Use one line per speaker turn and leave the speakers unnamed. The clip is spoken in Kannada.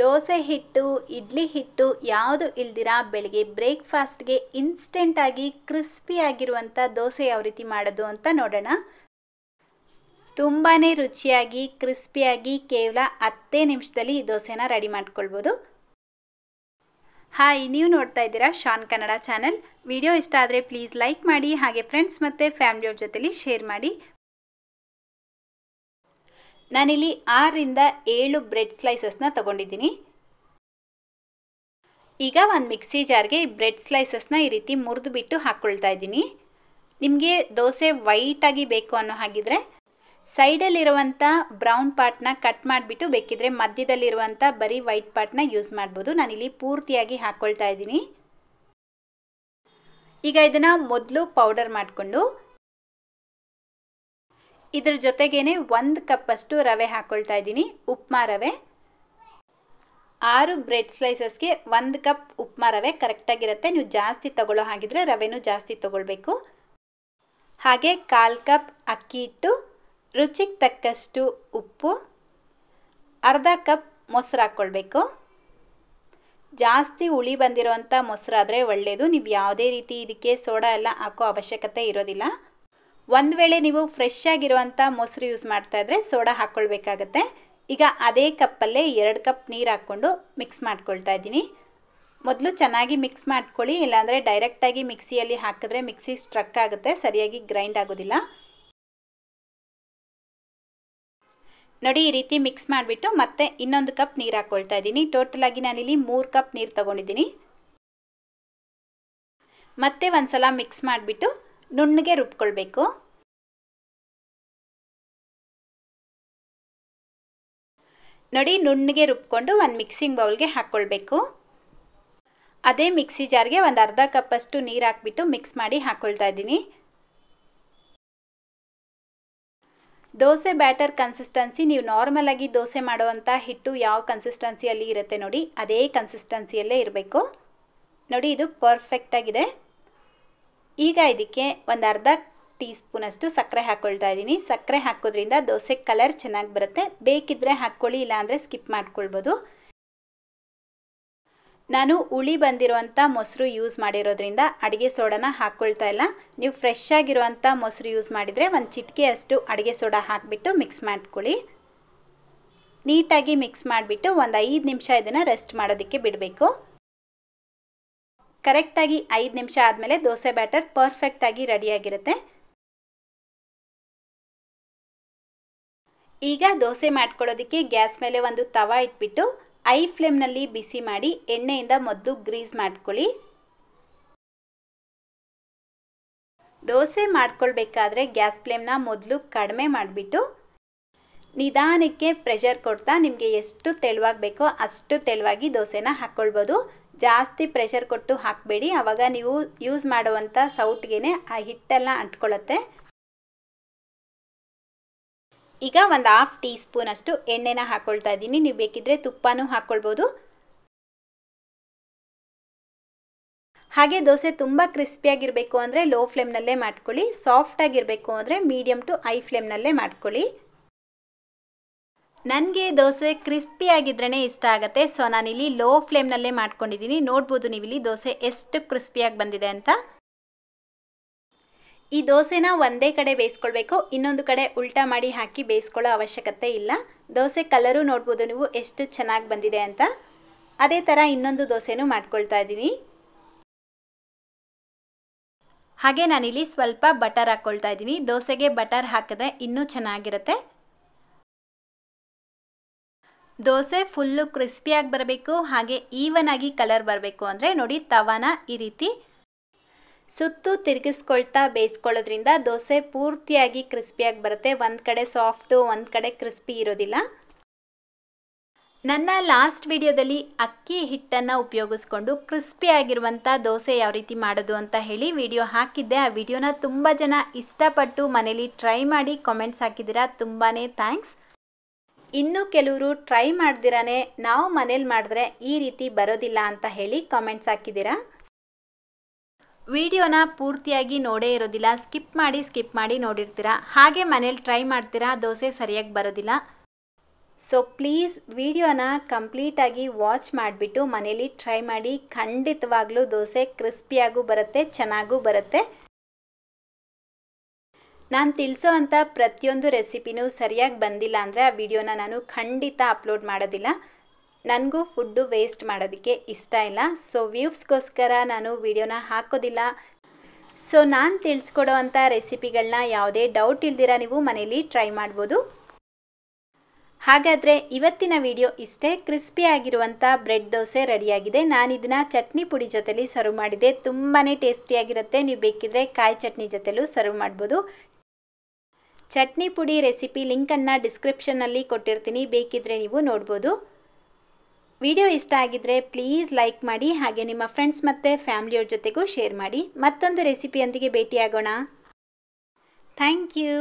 ದೋಸೆ ಹಿಟ್ಟು ಇಡ್ಲಿ ಹಿಟ್ಟು ಯಾವುದು ಇಲ್ದಿರಾ ಬೆಳಿಗ್ಗೆ ಬ್ರೇಕ್ಫಾಸ್ಟ್ಗೆ ಇನ್ಸ್ಟೆಂಟಾಗಿ ಆಗಿರುವಂಥ ದೋಸೆ ಯಾವ ರೀತಿ ಮಾಡೋದು ಅಂತ ನೋಡೋಣ ತುಂಬಾ ರುಚಿಯಾಗಿ ಕ್ರಿಸ್ಪಿಯಾಗಿ ಕೇವಲ ಹತ್ತೇ ನಿಮಿಷದಲ್ಲಿ ಈ ದೋಸೆನ ರೆಡಿ ಮಾಡ್ಕೊಳ್ಬೋದು ಹಾಯ್ ನೀವು ನೋಡ್ತಾ ಇದ್ದೀರಾ ಶಾನ್ ಕನ್ನಡ ಚಾನೆಲ್ ವಿಡಿಯೋ ಇಷ್ಟ ಆದರೆ ಪ್ಲೀಸ್ ಲೈಕ್ ಮಾಡಿ ಹಾಗೆ ಫ್ರೆಂಡ್ಸ್ ಮತ್ತು ಫ್ಯಾಮಿಲಿಯವ್ರ ಜೊತೆಲಿ ಶೇರ್ ಮಾಡಿ ನಾನಿಲ್ಲಿ ಆರರಿಂದ ಏಳು ಬ್ರೆಡ್ ಸ್ಲೈಸಸ್ನ ತಗೊಂಡಿದ್ದೀನಿ ಈಗ ಒಂದು ಮಿಕ್ಸಿ ಜಾರ್ಗೆ ಈ ಬ್ರೆಡ್ ಸ್ಲೈಸಸ್ನ ಈ ರೀತಿ ಮುರಿದು ಬಿಟ್ಟು ಹಾಕ್ಕೊಳ್ತಾ ಇದ್ದೀನಿ ನಿಮಗೆ ದೋಸೆ ವೈಟಾಗಿ ಬೇಕು ಅನ್ನೋ ಹಾಗಿದ್ರೆ ಸೈಡಲ್ಲಿರುವಂಥ ಬ್ರೌನ್ ಪಾರ್ಟ್ನ ಕಟ್ ಮಾಡಿಬಿಟ್ಟು ಬೇಕಿದ್ರೆ ಮಧ್ಯದಲ್ಲಿರುವಂಥ ಬರೀ ವೈಟ್ ಪಾರ್ಟ್ನ ಯೂಸ್ ಮಾಡ್ಬೋದು ನಾನಿಲ್ಲಿ ಪೂರ್ತಿಯಾಗಿ ಹಾಕ್ಕೊಳ್ತಾ ಇದ್ದೀನಿ ಈಗ ಇದನ್ನು ಮೊದಲು ಪೌಡರ್ ಮಾಡಿಕೊಂಡು ಇದ್ರ ಜೊತೆಗೇನೆ ಒಂದು ಕಪ್ಪಷ್ಟು ರವೆ ಹಾಕೊಳ್ತಾ ಇದ್ದೀನಿ ಉಪ್ಮಾ ರವೆ ಆರು ಬ್ರೆಡ್ ಸ್ಲೈಸಸ್ಗೆ ಒಂದು ಕಪ್ ಉಪ್ಮಾ ರವೆ ಕರೆಕ್ಟಾಗಿರುತ್ತೆ ನೀವು ಜಾಸ್ತಿ ತಗೊಳ್ಳೋ ಹಾಗಿದ್ರೆ ರವೆನೂ ಜಾಸ್ತಿ ತಗೊಳ್ಬೇಕು ಹಾಗೆ ಕಾಲು ಕಪ್ ಅಕ್ಕಿ ಹಿಟ್ಟು ರುಚಿಗೆ ತಕ್ಕಷ್ಟು ಉಪ್ಪು ಅರ್ಧ ಕಪ್ ಮೊಸರು ಹಾಕ್ಕೊಳ್ಬೇಕು ಜಾಸ್ತಿ ಹುಳಿ ಬಂದಿರೋವಂಥ ಮೊಸರಾದರೆ ಒಳ್ಳೆಯದು ನೀವು ಯಾವುದೇ ರೀತಿ ಇದಕ್ಕೆ ಸೋಡಾ ಎಲ್ಲ ಹಾಕೋ ಅವಶ್ಯಕತೆ ಇರೋದಿಲ್ಲ ಒಂದು ವೇಳೆ ನೀವು ಫ್ರೆಶ್ ಆಗಿರುವಂಥ ಮೊಸರು ಯೂಸ್ ಮಾಡ್ತಾ ಇದ್ರೆ ಸೋಡಾ ಹಾಕ್ಕೊಳ್ಬೇಕಾಗತ್ತೆ ಈಗ ಅದೇ ಕಪ್ಪಲ್ಲೇ ಎರಡು ಕಪ್ ನೀರು ಹಾಕ್ಕೊಂಡು ಮಿಕ್ಸ್ ಮಾಡ್ಕೊಳ್ತಾ ಇದ್ದೀನಿ ಮೊದಲು ಚೆನ್ನಾಗಿ ಮಿಕ್ಸ್ ಮಾಡ್ಕೊಳ್ಳಿ ಇಲ್ಲಾಂದರೆ ಡೈರೆಕ್ಟಾಗಿ ಮಿಕ್ಸಿಯಲ್ಲಿ ಹಾಕಿದ್ರೆ ಮಿಕ್ಸಿ ಸ್ಟ್ರಕ್ ಆಗುತ್ತೆ ಸರಿಯಾಗಿ ಗ್ರೈಂಡ್ ಆಗೋದಿಲ್ಲ ನೋಡಿ ಈ ರೀತಿ ಮಿಕ್ಸ್ ಮಾಡಿಬಿಟ್ಟು ಮತ್ತೆ ಇನ್ನೊಂದು ಕಪ್ ನೀರು ಹಾಕ್ಕೊಳ್ತಾ ಇದ್ದೀನಿ ಟೋಟಲಾಗಿ ನಾನಿಲ್ಲಿ ಮೂರು ಕಪ್ ನೀರು ತೊಗೊಂಡಿದ್ದೀನಿ ಮತ್ತೆ ಒಂದು ಸಲ ಮಿಕ್ಸ್ ಮಾಡಿಬಿಟ್ಟು ನುಣ್ಣಗೆ ರುಬ್ಕೊಳ್ಬೇಕು ನೋಡಿ ನುಣ್ಣಗೆ ರುಬ್ಕೊಂಡು ಒಂದು ಮಿಕ್ಸಿಂಗ್ ಬೌಲ್ಗೆ ಹಾಕ್ಕೊಳ್ಬೇಕು ಅದೇ ಮಿಕ್ಸಿ ಜಾರ್ಗೆ ಒಂದು ಅರ್ಧ ಕಪ್ಪಷ್ಟು ನೀರು ಹಾಕ್ಬಿಟ್ಟು ಮಿಕ್ಸ್ ಮಾಡಿ ಹಾಕ್ಕೊಳ್ತಾ ಇದ್ದೀನಿ ದೋಸೆ ಬ್ಯಾಟರ್ ಕನ್ಸಿಸ್ಟೆನ್ಸಿ ನೀವು ಆಗಿ ದೋಸೆ ಮಾಡುವಂಥ ಹಿಟ್ಟು ಯಾವ ಕನ್ಸಿಸ್ಟೆನ್ಸಿಯಲ್ಲಿ ಇರುತ್ತೆ ನೋಡಿ ಅದೇ ಕನ್ಸಿಸ್ಟೆನ್ಸಿಯಲ್ಲೇ ಇರಬೇಕು ನೋಡಿ ಇದು ಪರ್ಫೆಕ್ಟಾಗಿದೆ ಈಗ ಇದಕ್ಕೆ ಒಂದು ಅರ್ಧ ಟೀ ಸ್ಪೂನಷ್ಟು ಸಕ್ಕರೆ ಹಾಕ್ಕೊಳ್ತಾ ಇದ್ದೀನಿ ಸಕ್ಕರೆ ಹಾಕೋದ್ರಿಂದ ದೋಸೆ ಕಲರ್ ಚೆನ್ನಾಗಿ ಬರುತ್ತೆ ಬೇಕಿದ್ದರೆ ಹಾಕ್ಕೊಳ್ಳಿ ಇಲ್ಲಾಂದರೆ ಸ್ಕಿಪ್ ಮಾಡ್ಕೊಳ್ಬೋದು ನಾನು ಉಳಿ ಬಂದಿರುವಂಥ ಮೊಸರು ಯೂಸ್ ಮಾಡಿರೋದ್ರಿಂದ ಅಡುಗೆ ಸೋಡಾನ ಹಾಕ್ಕೊಳ್ತಾ ಇಲ್ಲ ನೀವು ಫ್ರೆಶ್ ಆಗಿರುವಂಥ ಮೊಸರು ಯೂಸ್ ಮಾಡಿದರೆ ಒಂದು ಚಿಟಿಕೆಯಷ್ಟು ಅಡುಗೆ ಸೋಡಾ ಹಾಕಿಬಿಟ್ಟು ಮಿಕ್ಸ್ ಮಾಡ್ಕೊಳ್ಳಿ ನೀಟಾಗಿ ಮಿಕ್ಸ್ ಮಾಡಿಬಿಟ್ಟು ಒಂದು ಐದು ನಿಮಿಷ ಇದನ್ನು ರೆಸ್ಟ್ ಮಾಡೋದಕ್ಕೆ ಬಿಡಬೇಕು ಕರೆಕ್ಟಾಗಿ ಐದು ನಿಮಿಷ ಆದಮೇಲೆ ದೋಸೆ ಬ್ಯಾಟರ್ ಪರ್ಫೆಕ್ಟಾಗಿ ರೆಡಿಯಾಗಿರುತ್ತೆ ಈಗ ದೋಸೆ ಮಾಡ್ಕೊಳ್ಳೋದಕ್ಕೆ ಗ್ಯಾಸ್ ಮೇಲೆ ಒಂದು ತವಾ ಇಟ್ಬಿಟ್ಟು ಐ ಫ್ಲೇಮ್ನಲ್ಲಿ ಬಿಸಿ ಮಾಡಿ ಎಣ್ಣೆಯಿಂದ ಮೊದಲು ಗ್ರೀಸ್ ಮಾಡ್ಕೊಳ್ಳಿ ದೋಸೆ ಮಾಡ್ಕೊಳ್ಬೇಕಾದ್ರೆ ಗ್ಯಾಸ್ ಫ್ಲೇಮ್ನ ಮೊದಲು ಕಡಿಮೆ ಮಾಡಿಬಿಟ್ಟು ನಿಧಾನಕ್ಕೆ ಪ್ರೆಷರ್ ಕೊಡ್ತಾ ನಿಮಗೆ ಎಷ್ಟು ತೆಳುವಾಗಬೇಕೋ ಅಷ್ಟು ತೆಳುವಾಗಿ ದೋಸೆನ ಹಾಕ್ಕೊಳ್ಬೋದು ಜಾಸ್ತಿ ಪ್ರೆಷರ್ ಕೊಟ್ಟು ಹಾಕಬೇಡಿ ಆವಾಗ ನೀವು ಯೂಸ್ ಮಾಡುವಂಥ ಸೌಟ್ಗೆ ಆ ಹಿಟ್ಟೆಲ್ಲ ಅಂಟ್ಕೊಳ್ಳುತ್ತೆ ಈಗ ಒಂದು ಹಾಫ್ ಟೀ ಅಷ್ಟು ಎಣ್ಣೆನ ಹಾಕ್ಕೊಳ್ತಾ ಇದ್ದೀನಿ ನೀವು ಬೇಕಿದ್ರೆ ತುಪ್ಪನೂ ಹಾಕೊಳ್ಬೋದು ಹಾಗೆ ದೋಸೆ ತುಂಬ ಕ್ರಿಸ್ಪಿಯಾಗಿರಬೇಕು ಅಂದರೆ ಲೋ ಫ್ಲೇಮ್ನಲ್ಲೇ ಮಾಡ್ಕೊಳ್ಳಿ ಸಾಫ್ಟಾಗಿರಬೇಕು ಅಂದರೆ ಮೀಡಿಯಮ್ ಟು ಐ ಫ್ಲೇಮ್ನಲ್ಲೇ ಮಾಡ್ಕೊಳ್ಳಿ ನನಗೆ ದೋಸೆ ಆಗಿದ್ರೇ ಇಷ್ಟ ಆಗುತ್ತೆ ಸೊ ನಾನಿಲ್ಲಿ ಲೋ ಫ್ಲೇಮ್ನಲ್ಲೇ ಮಾಡ್ಕೊಂಡಿದ್ದೀನಿ ನೋಡ್ಬೋದು ನೀವಿಲ್ಲಿ ದೋಸೆ ಎಷ್ಟು ಕ್ರಿಸ್ಪಿಯಾಗಿ ಬಂದಿದೆ ಅಂತ ಈ ದೋಸೆನ ಒಂದೇ ಕಡೆ ಬೇಯಿಸ್ಕೊಳ್ಬೇಕು ಇನ್ನೊಂದು ಕಡೆ ಉಲ್ಟಾ ಮಾಡಿ ಹಾಕಿ ಬೇಯಿಸ್ಕೊಳ್ಳೋ ಅವಶ್ಯಕತೆ ಇಲ್ಲ ದೋಸೆ ಕಲರು ನೋಡ್ಬೋದು ನೀವು ಎಷ್ಟು ಚೆನ್ನಾಗಿ ಬಂದಿದೆ ಅಂತ ಅದೇ ಥರ ಇನ್ನೊಂದು ದೋಸೆನೂ ಮಾಡ್ಕೊಳ್ತಾ ಇದ್ದೀನಿ ಹಾಗೆ ನಾನಿಲ್ಲಿ ಸ್ವಲ್ಪ ಬಟರ್ ಹಾಕ್ಕೊಳ್ತಾ ಇದ್ದೀನಿ ದೋಸೆಗೆ ಬಟರ್ ಹಾಕಿದ್ರೆ ಇನ್ನೂ ಚೆನ್ನಾಗಿರುತ್ತೆ ದೋಸೆ ಫುಲ್ಲು ಕ್ರಿಸ್ಪಿಯಾಗಿ ಬರಬೇಕು ಹಾಗೆ ಈವನ್ ಆಗಿ ಕಲರ್ ಬರಬೇಕು ಅಂದರೆ ನೋಡಿ ತವಾನ ಈ ರೀತಿ ಸುತ್ತು ತಿರುಗಿಸ್ಕೊಳ್ತಾ ಬೇಯಿಸ್ಕೊಳ್ಳೋದ್ರಿಂದ ದೋಸೆ ಪೂರ್ತಿಯಾಗಿ ಕ್ರಿಸ್ಪಿಯಾಗಿ ಬರುತ್ತೆ ಒಂದು ಕಡೆ ಸಾಫ್ಟು ಒಂದು ಕಡೆ ಕ್ರಿಸ್ಪಿ ಇರೋದಿಲ್ಲ ನನ್ನ ಲಾಸ್ಟ್ ವಿಡಿಯೋದಲ್ಲಿ ಅಕ್ಕಿ ಹಿಟ್ಟನ್ನು ಉಪಯೋಗಿಸ್ಕೊಂಡು ಕ್ರಿಸ್ಪಿಯಾಗಿರುವಂಥ ದೋಸೆ ಯಾವ ರೀತಿ ಮಾಡೋದು ಅಂತ ಹೇಳಿ ವಿಡಿಯೋ ಹಾಕಿದ್ದೆ ಆ ವಿಡಿಯೋನ ತುಂಬ ಜನ ಇಷ್ಟಪಟ್ಟು ಮನೇಲಿ ಟ್ರೈ ಮಾಡಿ ಕಾಮೆಂಟ್ಸ್ ಹಾಕಿದ್ದೀರಾ ತುಂಬಾ ಥ್ಯಾಂಕ್ಸ್ ಇನ್ನು ಕೆಲವರು ಟ್ರೈ ಮಾಡ್ದಿರಾನೆ ನಾವು ಮನೇಲಿ ಮಾಡಿದ್ರೆ ಈ ರೀತಿ ಬರೋದಿಲ್ಲ ಅಂತ ಹೇಳಿ ಕಾಮೆಂಟ್ಸ್ ಹಾಕಿದ್ದೀರಾ ವಿಡಿಯೋನ ಪೂರ್ತಿಯಾಗಿ ನೋಡೇ ಇರೋದಿಲ್ಲ ಸ್ಕಿಪ್ ಮಾಡಿ ಸ್ಕಿಪ್ ಮಾಡಿ ನೋಡಿರ್ತೀರಾ ಹಾಗೆ ಮನೇಲಿ ಟ್ರೈ ಮಾಡ್ತೀರಾ ದೋಸೆ ಸರಿಯಾಗಿ ಬರೋದಿಲ್ಲ ಸೊ ಪ್ಲೀಸ್ ವಿಡಿಯೋನ ಕಂಪ್ಲೀಟಾಗಿ ವಾಚ್ ಮಾಡಿಬಿಟ್ಟು ಮನೇಲಿ ಟ್ರೈ ಮಾಡಿ ಖಂಡಿತವಾಗ್ಲೂ ದೋಸೆ ಕ್ರಿಸ್ಪಿಯಾಗೂ ಬರುತ್ತೆ ಚೆನ್ನಾಗೂ ಬರುತ್ತೆ ನಾನು ತಿಳಿಸೋ ಅಂಥ ಪ್ರತಿಯೊಂದು ರೆಸಿಪಿನೂ ಸರಿಯಾಗಿ ಬಂದಿಲ್ಲ ಅಂದರೆ ಆ ವಿಡಿಯೋನ ನಾನು ಖಂಡಿತ ಅಪ್ಲೋಡ್ ಮಾಡೋದಿಲ್ಲ ನನಗೂ ಫುಡ್ಡು ವೇಸ್ಟ್ ಮಾಡೋದಕ್ಕೆ ಇಷ್ಟ ಇಲ್ಲ ಸೊ ವ್ಯೂವ್ಸ್ಗೋಸ್ಕರ ನಾನು ವಿಡಿಯೋನ ಹಾಕೋದಿಲ್ಲ ಸೊ ನಾನು ತಿಳಿಸ್ಕೊಡೋ ಅಂಥ ರೆಸಿಪಿಗಳನ್ನ ಯಾವುದೇ ಡೌಟ್ ಇಲ್ದಿರ ನೀವು ಮನೇಲಿ ಟ್ರೈ ಮಾಡ್ಬೋದು ಹಾಗಾದರೆ ಇವತ್ತಿನ ವಿಡಿಯೋ ಇಷ್ಟೇ ಕ್ರಿಸ್ಪಿಯಾಗಿರುವಂಥ ಬ್ರೆಡ್ ದೋಸೆ ರೆಡಿಯಾಗಿದೆ ನಾನು ಇದನ್ನ ಚಟ್ನಿ ಪುಡಿ ಜೊತೆಲಿ ಸರ್ವ್ ಮಾಡಿದೆ ತುಂಬಾ ಟೇಸ್ಟಿಯಾಗಿರುತ್ತೆ ನೀವು ಬೇಕಿದ್ರೆ ಕಾಯಿ ಚಟ್ನಿ ಜೊತೆಲೂ ಸರ್ವ್ ಮಾಡ್ಬೋದು ಚಟ್ನಿ ಪುಡಿ ರೆಸಿಪಿ ಲಿಂಕನ್ನು ಡಿಸ್ಕ್ರಿಪ್ಷನ್ನಲ್ಲಿ ಕೊಟ್ಟಿರ್ತೀನಿ ಬೇಕಿದ್ದರೆ ನೀವು ನೋಡ್ಬೋದು ವಿಡಿಯೋ ಇಷ್ಟ ಆಗಿದ್ದರೆ ಪ್ಲೀಸ್ ಲೈಕ್ ಮಾಡಿ ಹಾಗೆ ನಿಮ್ಮ ಫ್ರೆಂಡ್ಸ್ ಮತ್ತು ಫ್ಯಾಮಿಲಿಯವ್ರ ಜೊತೆಗೂ ಶೇರ್ ಮಾಡಿ ಮತ್ತೊಂದು ರೆಸಿಪಿಯೊಂದಿಗೆ ಭೇಟಿಯಾಗೋಣ ಥ್ಯಾಂಕ್ ಯು